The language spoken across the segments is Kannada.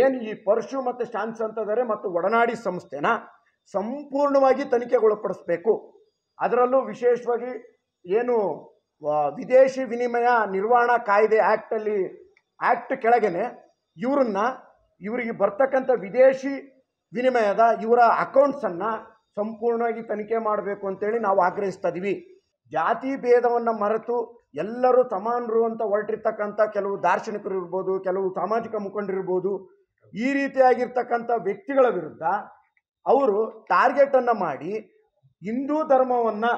ಏನು ಈ ಪರ್ಶು ಮತ್ತು ಶಾನ್ಸ್ ಅಂತಂದರೆ ಮತ್ತು ಒಡನಾಡಿ ಸಂಸ್ಥೆನ ಸಂಪೂರ್ಣವಾಗಿ ತನಿಖೆಗೊಳಪಡಿಸ್ಬೇಕು ಅದರಲ್ಲೂ ವಿಶೇಷವಾಗಿ ಏನು ವಿದೇಶಿ ವಿನಿಮಯ ನಿರ್ವಹಣಾ ಕಾಯ್ದೆ ಆ್ಯಕ್ಟಲ್ಲಿ ಆ್ಯಕ್ಟ್ ಕೆಳಗೆನೆ ಇವರನ್ನ ಇವರಿಗೆ ಬರ್ತಕ್ಕಂಥ ವಿದೇಶಿ ವಿನಿಮಯದ ಇವರ ಅಕೌಂಟ್ಸನ್ನು ಸಂಪೂರ್ಣವಾಗಿ ತನಿಖೆ ಮಾಡಬೇಕು ಅಂತೇಳಿ ನಾವು ಆಗ್ರಹಿಸ್ತಾ ಇದ್ದೀವಿ ಜಾತಿ ಭೇದವನ್ನು ಮರೆತು ಎಲ್ಲರೂ ಸಮಾನರು ಅಂತ ಹೊರಟಿರ್ತಕ್ಕಂಥ ಕೆಲವು ದಾರ್ಶನಿಕರು ಇರ್ಬೋದು ಕೆಲವು ಸಾಮಾಜಿಕ ಮುಖಂಡರಿರ್ಬೋದು ಈ ರೀತಿಯಾಗಿರ್ತಕ್ಕಂಥ ವ್ಯಕ್ತಿಗಳ ವಿರುದ್ಧ ಅವರು ಟಾರ್ಗೆಟನ್ನು ಮಾಡಿ ಹಿಂದೂ ಧರ್ಮವನ್ನು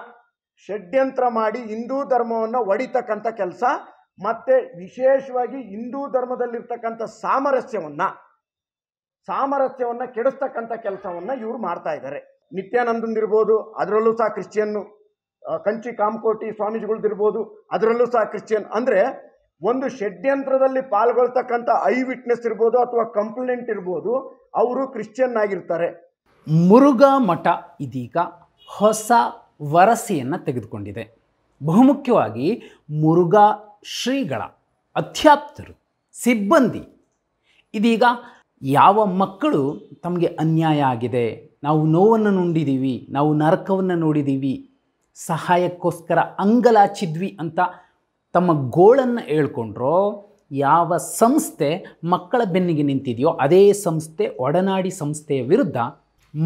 ಷಡ್ಯಂತ್ರ ಮಾಡಿ ಹಿಂದೂ ಧರ್ಮವನ್ನು ಒಡಿತಕ್ಕಂಥ ಕೆಲಸ ಮತ್ತು ವಿಶೇಷವಾಗಿ ಹಿಂದೂ ಧರ್ಮದಲ್ಲಿರ್ತಕ್ಕಂಥ ಸಾಮರಸ್ಯವನ್ನು ಸಾಮರಸ್ಯವನ್ನು ಕೆಡಿಸ್ತಕ್ಕಂಥ ಕೆಲಸವನ್ನು ಇವ್ರು ಮಾಡ್ತಾ ಇದ್ದಾರೆ ನಿತ್ಯಾನಂದಿರ್ಬೋದು ಅದರಲ್ಲೂ ಸಹ ಕ್ರಿಶ್ಚಿಯನ್ನು ಕಂಚಿ ಕಾಮಕೋಟಿ ಸ್ವಾಮೀಜಿಗಳ್ದಿರ್ಬೋದು ಅದರಲ್ಲೂ ಸಹ ಕ್ರಿಶ್ಚಿಯನ್ ಅಂದರೆ ಒಂದು ಷಡ್ಯಂತ್ರದಲ್ಲಿ ಪಾಲ್ಗೊಳ್ತಕ್ಕಂಥ ಐ ವಿಟ್ನೆಸ್ ಇರ್ಬೋದು ಅಥವಾ ಕಂಪ್ಲೇಂಟ್ ಇರ್ಬೋದು ಅವರು ಕ್ರಿಶ್ಚಿಯನ್ ಆಗಿರ್ತಾರೆ ಮುರುಘಾ ಮಠ ಇದೀಗ ಹೊಸ ವರಸೆಯನ್ನು ತೆಗೆದುಕೊಂಡಿದೆ ಬಹುಮುಖ್ಯವಾಗಿ ಮುರುಘಾ ಶ್ರೀಗಳ ಅಧ್ಯಾಪ್ತರು ಸಿಬ್ಬಂದಿ ಇದೀಗ ಯಾವ ಮಕ್ಕಳು ತಮಗೆ ಅನ್ಯಾಯ ಆಗಿದೆ ನಾವು ನೋವನ್ನು ನುಂಡಿದ್ದೀವಿ ನಾವು ನರಕವನ್ನು ನೋಡಿದ್ದೀವಿ ಸಹಾಯಕ್ಕೋಸ್ಕರ ಅಂಗಲಾಚಿದ್ವಿ ಅಂತ ತಮ್ಮ ಗೋಳನ್ನು ಹೇಳ್ಕೊಂಡ್ರೋ ಯಾವ ಸಂಸ್ಥೆ ಮಕ್ಕಳ ಬೆನ್ನಿಗೆ ನಿಂತಿದೆಯೋ ಅದೇ ಸಂಸ್ಥೆ ಒಡನಾಡಿ ಸಂಸ್ಥೆಯ ವಿರುದ್ಧ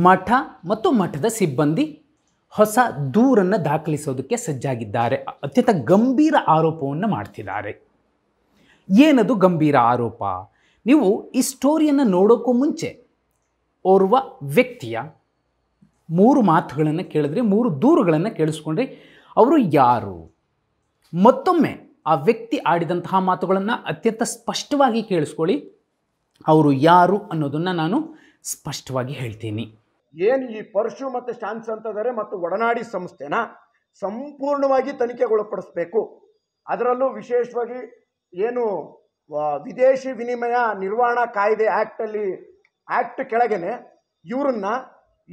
ಮಠ ಮತ್ತು ಮಠದ ಸಿಬ್ಬಂದಿ ಹೊಸ ದೂರನ್ನು ದಾಖಲಿಸೋದಕ್ಕೆ ಸಜ್ಜಾಗಿದ್ದಾರೆ ಅತ್ಯಂತ ಗಂಭೀರ ಆರೋಪವನ್ನು ಮಾಡ್ತಿದ್ದಾರೆ ಏನದು ಗಂಭೀರ ಆರೋಪ ನೀವು ಈ ಸ್ಟೋರಿಯನ್ನು ನೋಡೋಕ್ಕೂ ಮುಂಚೆ ಓರ್ವ ವ್ಯಕ್ತಿಯ ಮೂರು ಮಾತುಗಳನ್ನು ಕೇಳಿದ್ರೆ ಮೂರು ದೂರುಗಳನ್ನು ಕೇಳಿಸ್ಕೊಂಡ್ರಿ ಅವರು ಯಾರು ಮತ್ತೊಮ್ಮೆ ಆ ವ್ಯಕ್ತಿ ಆಡಿದಂತಹ ಮಾತುಗಳನ್ನು ಅತ್ಯಂತ ಸ್ಪಷ್ಟವಾಗಿ ಕೇಳಿಸ್ಕೊಳ್ಳಿ ಅವರು ಯಾರು ಅನ್ನೋದನ್ನು ನಾನು ಸ್ಪಷ್ಟವಾಗಿ ಹೇಳ್ತೀನಿ ಏನು ಈ ಪರಶು ಮತ್ತು ಶಾನ್ಸ್ ಅಂತದರೆ ಮತ್ತು ಒಡನಾಡಿ ಸಂಸ್ಥೆನ ಸಂಪೂರ್ಣವಾಗಿ ತನಿಖೆಗೊಳಪಡಿಸಬೇಕು ಅದರಲ್ಲೂ ವಿಶೇಷವಾಗಿ ಏನು ವಿದೇಶಿ ವಿನಿಮಯ ನಿರ್ವಹಣಾ ಕಾಯ್ದೆ ಆ್ಯಕ್ಟಲ್ಲಿ ಆ್ಯಕ್ಟ್ ಕೆಳಗೇನೆ ಇವರನ್ನ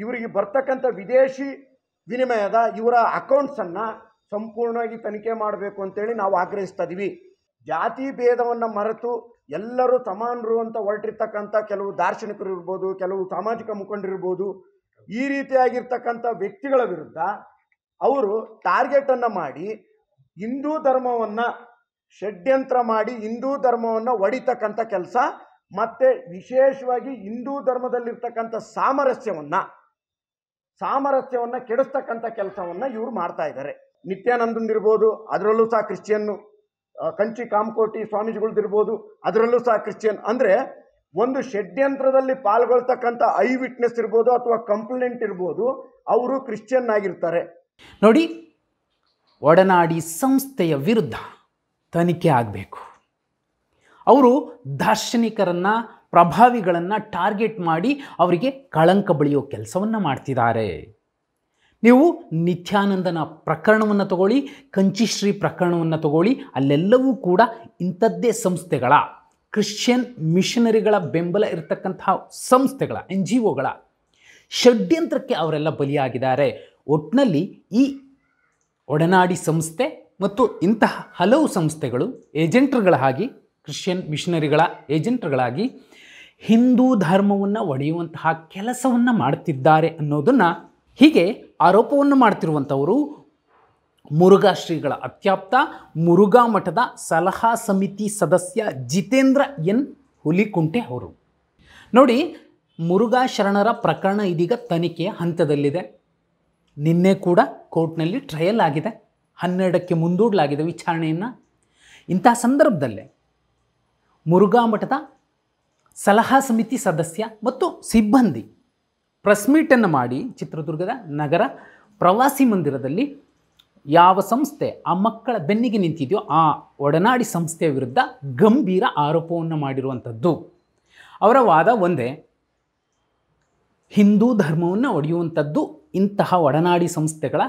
ಇವರಿಗೆ ಬರ್ತಕ್ಕಂಥ ವಿದೇಶಿ ವಿನಿಮಯದ ಇವರ ಅಕೌಂಟ್ಸನ್ನು ಸಂಪೂರ್ಣವಾಗಿ ತನಿಖೆ ಮಾಡಬೇಕು ಅಂತೇಳಿ ನಾವು ಆಗ್ರಹಿಸ್ತಾ ಇದ್ದೀವಿ ಜಾತಿ ಭೇದವನ್ನು ಮರೆತು ಎಲ್ಲರೂ ಸಮಾನರು ಅಂತ ಹೊರಟಿರ್ತಕ್ಕಂಥ ಕೆಲವು ದಾರ್ಶನಿಕರು ಇರ್ಬೋದು ಕೆಲವು ಸಾಮಾಜಿಕ ಮುಖಂಡರಿರ್ಬೋದು ಈ ರೀತಿಯಾಗಿರ್ತಕ್ಕಂಥ ವ್ಯಕ್ತಿಗಳ ವಿರುದ್ಧ ಅವರು ಟಾರ್ಗೆಟನ್ನು ಮಾಡಿ ಹಿಂದೂ ಧರ್ಮವನ್ನು ಷಡ್ಯಂತ್ರ ಮಾಡಿ ಹಿಂದೂ ಧರ್ಮವನ್ನು ಒಡಿತಕ್ಕಂಥ ಕೆಲಸ ಮತ್ತು ವಿಶೇಷವಾಗಿ ಹಿಂದೂ ಧರ್ಮದಲ್ಲಿರ್ತಕ್ಕಂಥ ಸಾಮರಸ್ಯವನ್ನು ಸಾಮರಸ್ಯವನ್ನು ಕೆಡಿಸ್ತಕ್ಕಂಥ ಕೆಲಸವನ್ನು ಇವರು ಮಾಡ್ತಾ ಇದ್ದಾರೆ ನಿತ್ಯಾನಂದಂದಿರ್ಬೋದು ಅದರಲ್ಲೂ ಸಹ ಕ್ರಿಶ್ಚಿಯನ್ನು ಕಂಚಿ ಕಾಮಕೋಟಿ ಸ್ವಾಮೀಜಿಗಳ್ದಿರ್ಬೋದು ಅದರಲ್ಲೂ ಸಹ ಕ್ರಿಶ್ಚಿಯನ್ ಅಂದರೆ ಒಂದು ಷಡ್ಯಂತ್ರದಲ್ಲಿ ಪಾಲ್ಗೊಳ್ತಕ್ಕಂಥ ಐ ವಿಟ್ನೆಸ್ ಇರ್ಬೋದು ಅಥವಾ ಕಂಪ್ಲೇಂಟ್ ಇರ್ಬೋದು ಅವರು ಕ್ರಿಶ್ಚಿಯನ್ ಆಗಿರ್ತಾರೆ ನೋಡಿ ಒಡನಾಡಿ ಸಂಸ್ಥೆಯ ವಿರುದ್ಧ ತನಿಖೆ ಆಗಬೇಕು ಅವರು ದಾರ್ಶನಿಕರನ್ನು ಪ್ರಭಾವಿಗಳನ್ನು ಟಾರ್ಗೆಟ್ ಮಾಡಿ ಅವರಿಗೆ ಕಳಂಕ ಬಳಿಯೋ ಕೆಲಸವನ್ನು ಮಾಡ್ತಿದ್ದಾರೆ ನೀವು ನಿತ್ಯಾನಂದನ ಪ್ರಕರಣವನ್ನು ತಗೊಳ್ಳಿ ಕಂಚಿಶ್ರೀ ಪ್ರಕರಣವನ್ನು ತಗೊಳ್ಳಿ ಅಲ್ಲೆಲ್ಲವೂ ಕೂಡ ಇಂಥದ್ದೇ ಸಂಸ್ಥೆಗಳ ಕ್ರಿಶ್ಚಿಯನ್ ಮಿಷನರಿಗಳ ಬೆಂಬಲ ಇರತಕ್ಕಂತಹ ಸಂಸ್ಥೆಗಳ ಎನ್ ಜಿ ಒಗಳ ಷಡ್ಯಂತ್ರಕ್ಕೆ ಅವರೆಲ್ಲ ಬಲಿಯಾಗಿದ್ದಾರೆ ಒಟ್ಟಿನಲ್ಲಿ ಈ ಒಡನಾಡಿ ಸಂಸ್ಥೆ ಮತ್ತು ಇಂತಹ ಹಲವು ಸಂಸ್ಥೆಗಳು ಏಜೆಂಟ್ರುಗಳಾಗಿ ಕ್ರಿಶ್ಚಿಯನ್ ಮಿಷನರಿಗಳ ಏಜೆಂಟ್ರುಗಳಾಗಿ ಹಿಂದೂ ಧರ್ಮವನ್ನು ಒಡೆಯುವಂತಹ ಕೆಲಸವನ್ನು ಮಾಡುತ್ತಿದ್ದಾರೆ ಅನ್ನೋದನ್ನು ಹೀಗೆ ಆರೋಪವನ್ನು ಮಾಡ್ತಿರುವಂಥವರು ಮುರುಘಾ ಶ್ರೀಗಳ ಅತ್ಯಾಪ್ತ ಮುರುಘಾ ಮಠದ ಸಲಹಾ ಸಮಿತಿ ಸದಸ್ಯ ಜಿತೇಂದ್ರ ಎನ್ ಹುಲಿಕುಂಟೆ ಅವರು ನೋಡಿ ಮುರುಘಾ ಶರಣರ ಪ್ರಕರಣ ಇದೀಗ ತನಿಖೆಯ ಹಂತದಲ್ಲಿದೆ ನಿನ್ನೆ ಕೂಡ ಕೋರ್ಟ್ನಲ್ಲಿ ಟ್ರಯಲ್ ಆಗಿದೆ ಹನ್ನೆರಡಕ್ಕೆ ಮುಂದೂಡಲಾಗಿದೆ ವಿಚಾರಣೆಯನ್ನು ಇಂಥ ಸಂದರ್ಭದಲ್ಲೇ ಮುರುಘಾ ಮಠದ ಸಲಹಾ ಸಮಿತಿ ಸದಸ್ಯ ಮತ್ತು ಸಿಬ್ಬಂದಿ ಪ್ರೆಸ್ಮೀಟನ್ನು ಮಾಡಿ ಚಿತ್ರದುರ್ಗದ ನಗರ ಪ್ರವಾಸಿ ಮಂದಿರದಲ್ಲಿ ಯಾವ ಸಂಸ್ಥೆ ಆ ಮಕ್ಕಳ ಬೆನ್ನಿಗೆ ನಿಂತಿದೆಯೋ ಆ ಒಡನಾಡಿ ಸಂಸ್ಥೆಯ ವಿರುದ್ಧ ಗಂಭೀರ ಆರೋಪವನ್ನು ಮಾಡಿರುವಂಥದ್ದು ಅವರ ವಾದ ಒಂದೇ ಹಿಂದೂ ಧರ್ಮವನ್ನು ಒಡೆಯುವಂಥದ್ದು ಇಂತಹ ಒಡನಾಡಿ ಸಂಸ್ಥೆಗಳ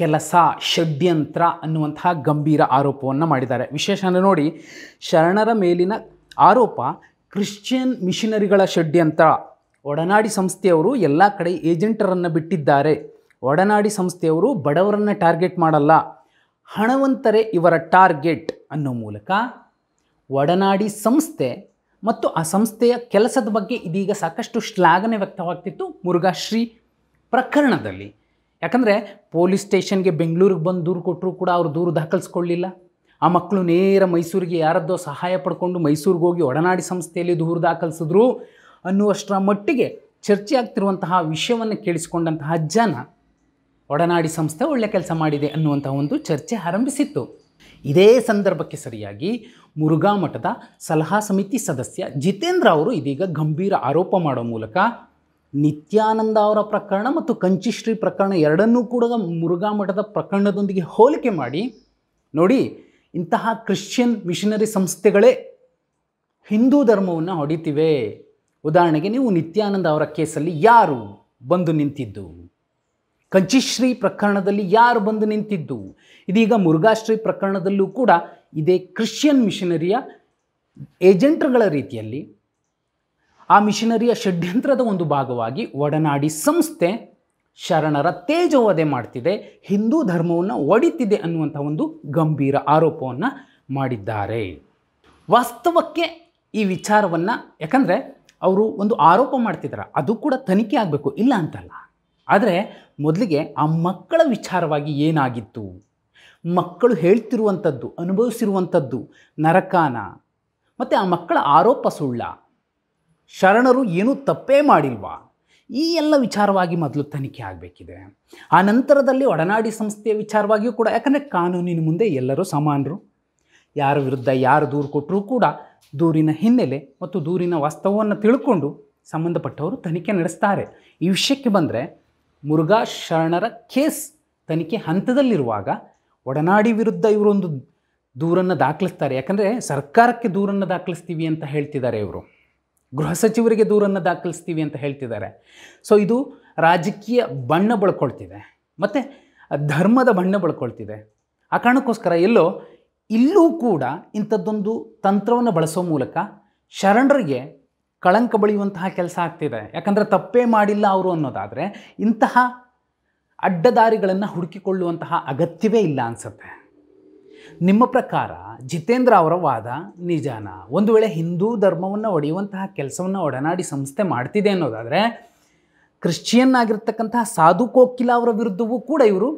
ಕೆಲಸ ಷಡ್ಯಂತ್ರ ಅನ್ನುವಂತಹ ಗಂಭೀರ ಆರೋಪವನ್ನು ಮಾಡಿದ್ದಾರೆ ವಿಶೇಷ ನೋಡಿ ಶರಣರ ಮೇಲಿನ ಆರೋಪ ಕ್ರಿಶ್ಚಿಯನ್ ಮಿಷನರಿಗಳ ಷಡ್ಯಂತ್ರ ಒಡನಾಡಿ ಸಂಸ್ಥೆಯವರು ಎಲ್ಲ ಕಡೆ ಏಜೆಂಟರನ್ನು ಬಿಟ್ಟಿದ್ದಾರೆ ಒಡನಾಡಿ ಸಂಸ್ಥೆಯವರು ಬಡವರನ್ನು ಟಾರ್ಗೆಟ್ ಮಾಡಲ್ಲ ಹಣವಂತರೇ ಇವರ ಟಾರ್ಗೆಟ್ ಅನ್ನೋ ಮೂಲಕ ಒಡನಾಡಿ ಸಂಸ್ಥೆ ಮತ್ತು ಆ ಸಂಸ್ಥೆಯ ಕೆಲಸದ ಬಗ್ಗೆ ಇದೀಗ ಸಾಕಷ್ಟು ಶ್ಲಾಘನೆ ವ್ಯಕ್ತವಾಗ್ತಿತ್ತು ಮುರುಘಾಶ್ರೀ ಪ್ರಕರಣದಲ್ಲಿ ಯಾಕಂದರೆ ಪೊಲೀಸ್ ಸ್ಟೇಷನ್ಗೆ ಬೆಂಗಳೂರಿಗೆ ಬಂದು ದೂರು ಕೊಟ್ಟರು ಕೂಡ ಅವರು ದೂರು ದಾಖಲಿಸ್ಕೊಳ್ಳಿಲ್ಲ ಆ ಮಕ್ಕಳು ನೇರ ಮೈಸೂರಿಗೆ ಯಾರದ್ದೋ ಸಹಾಯ ಪಡ್ಕೊಂಡು ಮೈಸೂರಿಗೆ ಹೋಗಿ ಒಡನಾಡಿ ಸಂಸ್ಥೆಯಲ್ಲಿ ದೂರು ದಾಖಲಿಸಿದ್ರು ಅನ್ನುವಷ್ಟರ ಮಟ್ಟಿಗೆ ಚರ್ಚೆ ಆಗ್ತಿರುವಂತಹ ವಿಷಯವನ್ನು ಕೇಳಿಸಿಕೊಂಡಂತಹ ಜನ ಒಡನಾಡಿ ಸಂಸ್ಥೆ ಒಳ್ಳೆಯ ಕೆಲಸ ಮಾಡಿದೆ ಅನ್ನುವಂತಹ ಒಂದು ಚರ್ಚೆ ಆರಂಭಿಸಿತ್ತು ಇದೇ ಸಂದರ್ಭಕ್ಕೆ ಸರಿಯಾಗಿ ಮುರುಘಾ ಮಠದ ಸಲಹಾ ಸಮಿತಿ ಸದಸ್ಯ ಜಿತೇಂದ್ರ ಅವರು ಇದೀಗ ಗಂಭೀರ ಆರೋಪ ಮಾಡೋ ಮೂಲಕ ನಿತ್ಯಾನಂದ ಅವರ ಪ್ರಕರಣ ಮತ್ತು ಕಂಚಿಶ್ರೀ ಪ್ರಕರಣ ಎರಡನ್ನೂ ಕೂಡ ಮುರುಘಾ ಮಠದ ಪ್ರಕರಣದೊಂದಿಗೆ ಹೋಲಿಕೆ ಮಾಡಿ ನೋಡಿ ಇಂತಹ ಕ್ರಿಶ್ಚಿಯನ್ ಮಿಷನರಿ ಸಂಸ್ಥೆಗಳೇ ಹಿಂದೂ ಧರ್ಮವನ್ನು ಹೊಡಿತಿವೆ ಉದಾಹರಣೆಗೆ ನೀವು ನಿತ್ಯಾನಂದ ಅವರ ಕೇಸಲ್ಲಿ ಯಾರು ಬಂದು ನಿಂತಿದ್ದು ಕಂಚಿಶ್ರೀ ಪ್ರಕರಣದಲ್ಲಿ ಯಾರು ಬಂದು ನಿಂತಿದ್ದು ಇದೀಗ ಮುರುಘಾಶ್ರೀ ಪ್ರಕರಣದಲ್ಲೂ ಕೂಡ ಇದೇ ಕ್ರಿಶ್ಚಿಯನ್ ಮಿಷನರಿಯ ಏಜೆಂಟ್ಗಳ ರೀತಿಯಲ್ಲಿ ಆ ಮಿಷನರಿಯ ಷಡ್ಯಂತ್ರದ ಒಂದು ಭಾಗವಾಗಿ ಒಡನಾಡಿ ಸಂಸ್ಥೆ ಶರಣರ ತೇಜವಧೆ ಮಾಡ್ತಿದೆ ಹಿಂದೂ ಧರ್ಮವನ್ನು ಒಡಿತಿದೆ ಅನ್ನುವಂಥ ಒಂದು ಗಂಭೀರ ಆರೋಪವನ್ನು ಮಾಡಿದ್ದಾರೆ ವಾಸ್ತವಕ್ಕೆ ಈ ವಿಚಾರವನ್ನು ಯಾಕಂದರೆ ಅವರು ಒಂದು ಆರೋಪ ಮಾಡ್ತಿದ್ದಾರೆ ಅದು ಕೂಡ ತನಿಖೆ ಆಗಬೇಕು ಇಲ್ಲ ಅಂತಲ್ಲ ಆದರೆ ಮೊದಲಿಗೆ ಆ ಮಕ್ಕಳ ವಿಚಾರವಾಗಿ ಏನಾಗಿತ್ತು ಮಕ್ಕಳು ಹೇಳ್ತಿರುವಂಥದ್ದು ಅನುಭವಿಸಿರುವಂಥದ್ದು ನರಕಾನ ಮತ್ತು ಆ ಮಕ್ಕಳ ಆರೋಪ ಸುಳ್ಳ ಶರಣರು ಏನೂ ತಪ್ಪೇ ಮಾಡಿಲ್ವಾ ಈ ಎಲ್ಲ ವಿಚಾರವಾಗಿ ಮೊದಲು ತನಿಖೆ ಆಗಬೇಕಿದೆ ಆ ನಂತರದಲ್ಲಿ ಒಡನಾಡಿ ಸಂಸ್ಥೆಯ ವಿಚಾರವಾಗಿಯೂ ಕೂಡ ಯಾಕಂದರೆ ಕಾನೂನಿನ ಮುಂದೆ ಎಲ್ಲರೂ ಸಮಾನರು ಯಾರ ವಿರುದ್ಧ ಯಾರು ದೂರು ಕೊಟ್ಟರೂ ಕೂಡ ದೂರಿನ ಹಿನ್ನೆಲೆ ಮತ್ತು ದೂರಿನ ವಾಸ್ತವವನ್ನು ತಿಳ್ಕೊಂಡು ಸಂಬಂಧಪಟ್ಟವರು ತನಿಖೆ ನಡೆಸ್ತಾರೆ ಈ ವಿಷಯಕ್ಕೆ ಬಂದರೆ ಮುರುಘಾ ಶರಣರ ಕೇಸ್ ತನಿಖೆ ಹಂತದಲ್ಲಿರುವಾಗ ಒಡನಾಡಿ ವಿರುದ್ಧ ಇವರೊಂದು ದೂರನ್ನು ದಾಖಲಿಸ್ತಾರೆ ಯಾಕಂದರೆ ಸರ್ಕಾರಕ್ಕೆ ದೂರನ್ನು ದಾಖಲಿಸ್ತೀವಿ ಅಂತ ಹೇಳ್ತಿದ್ದಾರೆ ಇವರು ಗೃಹ ಸಚಿವರಿಗೆ ದೂರನ್ನು ದಾಖಲಿಸ್ತೀವಿ ಅಂತ ಹೇಳ್ತಿದ್ದಾರೆ ಸೊ ಇದು ರಾಜಕೀಯ ಬಣ್ಣ ಬಳ್ಕೊಳ್ತಿದೆ ಮತ್ತು ಧರ್ಮದ ಬಣ್ಣ ಬಳ್ಕೊಳ್ತಿದೆ ಆ ಕಾರಣಕ್ಕೋಸ್ಕರ ಎಲ್ಲೋ ಇಲ್ಲೂ ಕೂಡ ಇಂಥದ್ದೊಂದು ತಂತ್ರವನ್ನು ಬಳಸೋ ಮೂಲಕ ಶರಣರಿಗೆ ಕಳಂಕ ಬಳಿಯುವಂತಹ ಕೆಲಸ ಆಗ್ತಿದೆ ಯಾಕಂದರೆ ತಪ್ಪೇ ಮಾಡಿಲ್ಲ ಅವರು ಅನ್ನೋದಾದರೆ ಇಂತಹ ಅಡ್ಡದಾರಿಗಳನ್ನು ಹುಡುಕಿಕೊಳ್ಳುವಂತಹ ಅಗತ್ಯವೇ ಇಲ್ಲ ಅನಿಸುತ್ತೆ ನಿಮ್ಮ ಪ್ರಕಾರ ಜಿತೇಂದ್ರ ಅವರ ವಾದ ನಿಜಾನ ಒಂದು ವೇಳೆ ಹಿಂದೂ ಧರ್ಮವನ್ನು ಒಡೆಯುವಂತಹ ಕೆಲಸವನ್ನು ಒಡನಾಡಿ ಸಂಸ್ಥೆ ಮಾಡ್ತಿದೆ ಅನ್ನೋದಾದರೆ ಕ್ರಿಶ್ಚಿಯನ್ ಆಗಿರ್ತಕ್ಕಂತಹ ಸಾಧು ಕೋಕಿಲ ಅವರ ವಿರುದ್ಧವೂ ಕೂಡ ಇವರು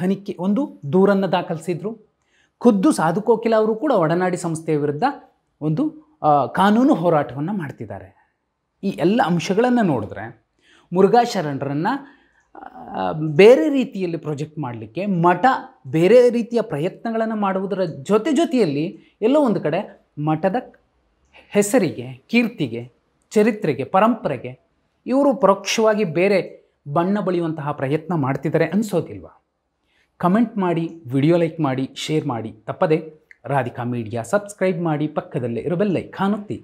ತನಿಖೆ ಒಂದು ದೂರನ್ನು ದಾಖಲಿಸಿದರು ಖುದ್ದು ಸಾಧು ಕೋಕಿಲ ಅವರು ಕೂಡ ಒಡನಾಡಿ ಸಂಸ್ಥೆಯ ವಿರುದ್ಧ ಒಂದು ಕಾನೂನು ಹೋರಾಟವನ್ನು ಮಾಡ್ತಿದ್ದಾರೆ ಈ ಎಲ್ಲ ಅಂಶಗಳನ್ನು ನೋಡಿದ್ರೆ ಮುರುಘಾ ಶರಣರನ್ನು ಬೇರೆ ರೀತಿಯಲ್ಲಿ ಪ್ರೊಜೆಕ್ಟ್ ಮಾಡಲಿಕ್ಕೆ ಮಠ ಬೇರೆ ರೀತಿಯ ಪ್ರಯತ್ನಗಳನ್ನು ಮಾಡುವುದರ ಜೊತೆ ಜೊತೆಯಲ್ಲಿ ಎಲ್ಲೋ ಒಂದು ಕಡೆ ಮಠದ ಹೆಸರಿಗೆ ಕೀರ್ತಿಗೆ ಚರಿತ್ರೆಗೆ ಪರಂಪರೆಗೆ ಇವರು ಪರೋಕ್ಷವಾಗಿ ಬೇರೆ ಬಣ್ಣ ಬಳಿಯುವಂತಹ ಪ್ರಯತ್ನ ಮಾಡ್ತಿದ್ದಾರೆ ಅನಿಸೋದಿಲ್ವಾ ಕಮೆಂಟ್ ಮಾಡಿ ವಿಡಿಯೋ ಲೈಕ್ ಮಾಡಿ ಶೇರ್ ಮಾಡಿ ತಪ್ಪದೆ ರಾಧಿಕಾ ಮೀಡಿಯಾ ಸಬ್ಸ್ಕ್ರೈಬ್ ಮಾಡಿ ಪಕ್ಕದಲ್ಲೇ ಇರೋ ಬೆಲ್ಲೈ ಕಾಣುತ್ತಿ